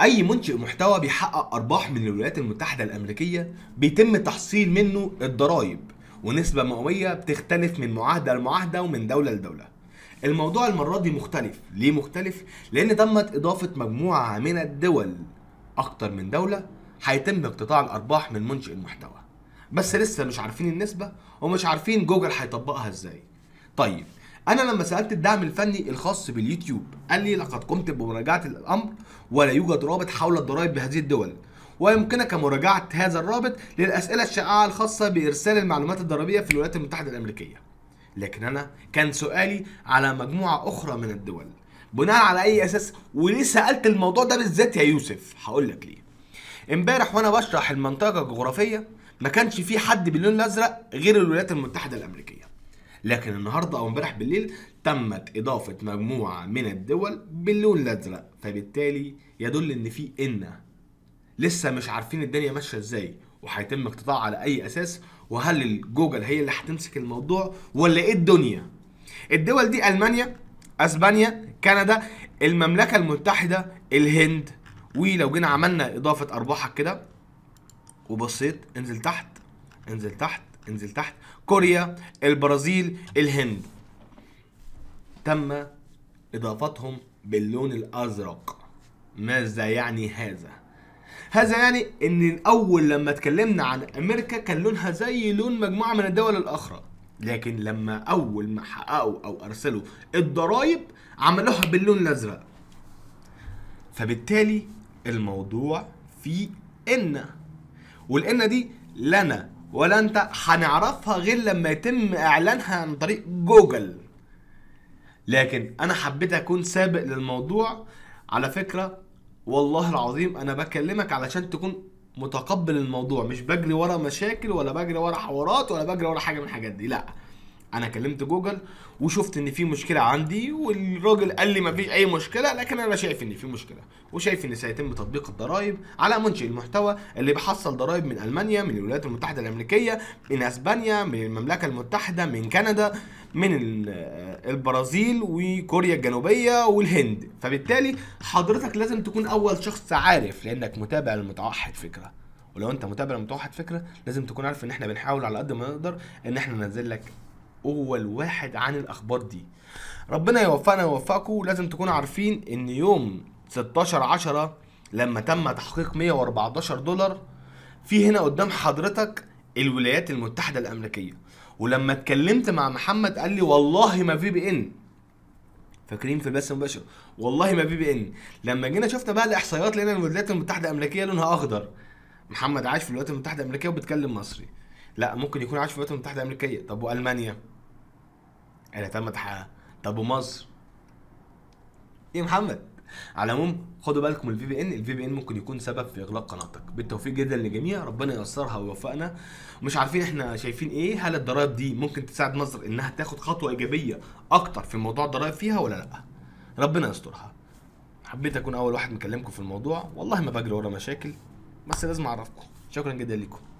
اي منشئ محتوى بيحقق ارباح من الولايات المتحده الامريكيه بيتم تحصيل منه الضرائب ونسبه مئويه بتختلف من معاهده لمعاهده ومن دوله لدوله الموضوع المره دي مختلف ليه مختلف لان تمت اضافه مجموعه من الدول اكتر من دوله هيتم اقتطاع الارباح من منشئ المحتوى بس لسه مش عارفين النسبه ومش عارفين جوجل هيطبقها ازاي طيب انا لما سالت الدعم الفني الخاص باليوتيوب قال لي لقد قمت بمراجعه الامر ولا يوجد رابط حول الضرائب بهذه الدول ويمكنك مراجعه هذا الرابط للاسئله الشائعه الخاصه بارسال المعلومات الضريبيه في الولايات المتحده الامريكيه لكن انا كان سؤالي على مجموعه اخرى من الدول بناء على اي اساس وليه سالت الموضوع ده بالذات يا يوسف هقول لك ليه امبارح وانا بشرح المنطقه الجغرافيه ما كانش في حد باللون الازرق غير الولايات المتحده الامريكيه لكن النهارده او امبارح بالليل تمت اضافه مجموعه من الدول باللون الازرق فبالتالي يدل ان في ان لسه مش عارفين الدنيا ماشيه ازاي وهيتم اقتطاع على اي اساس وهل الجوجل هي اللي هتمسك الموضوع ولا ايه الدنيا الدول دي المانيا اسبانيا كندا المملكه المتحده الهند ولو جينا عملنا اضافه ارباحك كده وبصيت انزل تحت انزل تحت انزل تحت كوريا البرازيل الهند تم اضافتهم باللون الازرق ماذا يعني هذا هذا يعني ان الاول لما اتكلمنا عن امريكا كان لونها زي لون مجموعه من الدول الاخرى لكن لما اول ما حققوا او ارسلوا الضرايب عملوها باللون الازرق فبالتالي الموضوع في ان والان دي لنا ولا انت هنعرفها غير لما يتم اعلانها عن طريق جوجل لكن انا حبيت اكون سابق للموضوع على فكره والله العظيم انا بكلمك علشان تكون متقبل الموضوع مش بجري ورا مشاكل ولا بجري ورا حوارات ولا بجري ورا حاجه من الحاجات دي لا انا كلمت جوجل وشفت ان في مشكله عندي والراجل قال لي ما في اي مشكله لكن انا شايف ان في مشكله وشايف ان سيتم تطبيق الضرائب على منشئ المحتوى اللي بيحصل ضرائب من المانيا من الولايات المتحده الامريكيه من اسبانيا من المملكه المتحده من كندا من البرازيل وكوريا الجنوبيه والهند فبالتالي حضرتك لازم تكون اول شخص عارف لانك متابع المتوحد فكره ولو انت متابع المتوحد فكره لازم تكون عارف ان احنا بنحاول على قد ما نقدر ان احنا ننزل لك هو الواحد عن الاخبار دي ربنا يوفقنا ويوفقكم لازم تكونوا عارفين ان يوم 16 10 لما تم تحقيق 114 دولار في هنا قدام حضرتك الولايات المتحده الامريكيه ولما اتكلمت مع محمد قال لي والله ما في بي ان فاكرين في البث المباشر والله ما في بي ان لما جينا شفنا بقى الاحصائيات لقينا الولايات المتحده الامريكيه لونها اخضر محمد عايش في الولايات المتحده الامريكيه وبيتكلم مصري لا ممكن يكون عاش في الولايات المتحده الامريكيه طب والمانيا انا تم تحققها طب ومصر ايه محمد على العموم خدوا بالكم الفي بي ان الفي بي ان ممكن يكون سبب في اغلاق قناتك بالتوفيق جدا للجميع ربنا ييسرها ويوفقنا مش عارفين احنا شايفين ايه هل الضرائب دي ممكن تساعد مصر انها تاخد خطوه ايجابيه اكتر في موضوع الضرائب فيها ولا لا ربنا يسترها حبيت اكون اول واحد مكلمكم في الموضوع والله ما بجري ورا مشاكل بس لازم اعرفكم شكرا جدا لكم